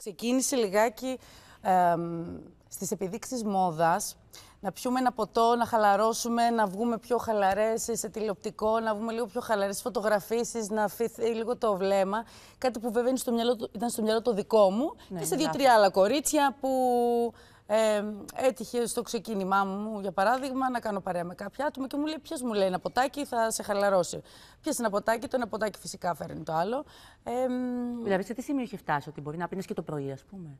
Ξεκίνησε λιγάκι ε, στις επιδείξεις μόδας, να πιούμε ένα ποτό, να χαλαρώσουμε, να βγούμε πιο χαλαρές σε τηλεοπτικό, να βγούμε λίγο πιο χαλαρές φωτογραφίσεις, να αφήσει λίγο το βλέμμα. Κάτι που βέβαια ήταν στο μυαλό το δικό μου ναι, και σε δύο-τρία άλλα κορίτσια που ε, έτυχε στο ξεκίνημά μου, για παράδειγμα, να κάνω παρέα με κάποια άτομα και μου λέει: Ποιος μου λέει ένα ποτάκι, θα σε χαλαρώσει. είναι ένα ποτάκι, το ένα ποτάκι φυσικά φέρνει το άλλο. Ε, δηλαδή, σε τι σημείο έχει φτάσει, ότι μπορεί να πίνεις και το πρωί, ας πούμε.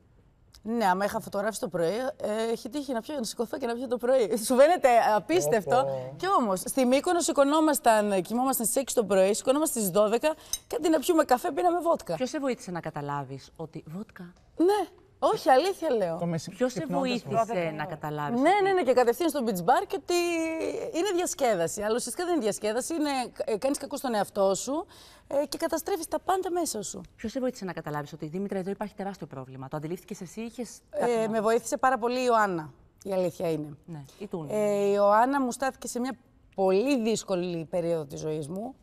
Ναι, άμα είχα φωτογράφει το πρωί, ε, έχει τύχει να, πιω, να σηκωθώ και να πιω το πρωί. Σου φαίνεται απίστευτο. Κι Και όμως, στη Μύκονο σηκωνόμασταν, κοιμόμασταν στις 6 το πρωί, σηκωνόμασταν στις 12 και αντί να πιούμε καφέ, πίναμε βότκα. Ποιος σε βοήθησε να καταλάβεις ότι βότκα. Ναι. Όχι, αλήθεια λέω. Ποιος σε βοήθησε να καταλάβεις. Ναι, ναι, ναι, και κατευθείαν στο beach bar και ότι είναι διασκέδαση. Αλλά ουσιαστικά δεν είναι διασκέδαση. Είναι ε, κάνεις κακό στον εαυτό σου ε, και καταστρέφεις τα πάντα μέσα σου. Ποιος σε βοήθησε να καταλάβεις ότι Δήμητρα εδώ υπάρχει τεράστιο πρόβλημα. Το αντιλήφθηκε εσύ, είχες. Ε, με βοήθησε πάρα πολύ η Ιωάννα. Η αλήθεια είναι. Ναι, η Ε, η Ιωάννα μου στάθηκε σε μια πολύ δύσκολη περίοδο της ζωής μου.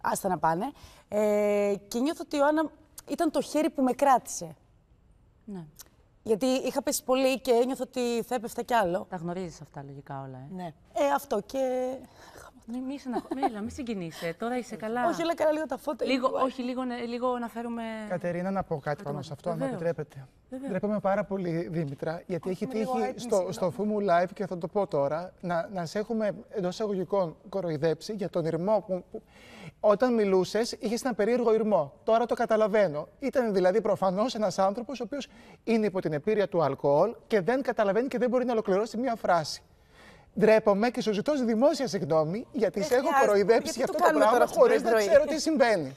Άστα να πάνε. Ε, και νιώθω ότι η Ιωάννα ήταν το χέρι που με κράτησε. Ναι. Γιατί είχα πέσει πολύ και ένιωθα ότι θα έπεφτα κι άλλο. Τα γνωρίζεις αυτά λογικά όλα. Ε. Ναι. Ε, αυτό και. Μην ναι, μη μη, μη συγκινείσαι. Τώρα είσαι καλά. Όχι, αλλά καλά λίγο τα φώτα. Λίγο, όχι, λίγο, λίγο να φέρουμε. Κατερίνα, να πω κάτι πάνω σε αυτό, αν επιτρέπετε. Βλέπουμε πάρα πολύ, Δήμητρα, γιατί έχει τύχει στο, στο Fumu ναι. Live και θα το πω τώρα να, να σε έχουμε εντός εισαγωγικών κοροϊδέψει για τον ηρμό που. όταν μιλούσες, είχες ένα περίεργο ηρμό. Τώρα το καταλαβαίνω. Ήταν δηλαδή προφανώς ένας άνθρωπος ο οποίος είναι υπό την επίρρρεια του αλκοόλ και δεν καταλαβαίνει και δεν μπορεί να ολοκληρώσει μία φράση. Ντρέπομαι και σου ζητώ δημόσια συγγνώμη γιατί σε ε, έχω κοροϊδέψει για αυτό το πράγμα χωρίς να ξέρω τι συμβαίνει.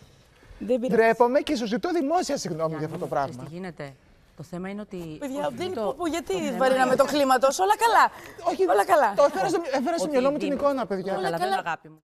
Ντρέπομαι και σου ζητώ δημόσια συγγνώμη για αυτό το πράγμα. Τι γίνεται. Το θέμα είναι ότι. Παιδιά, δεν το... γιατί βαρύναμε το κλίμα τόσο. Όλα καλά. Όχι, όλα καλά. Το έφερα στο μυαλό μου την εικόνα, παιδιά. Όλα καλά,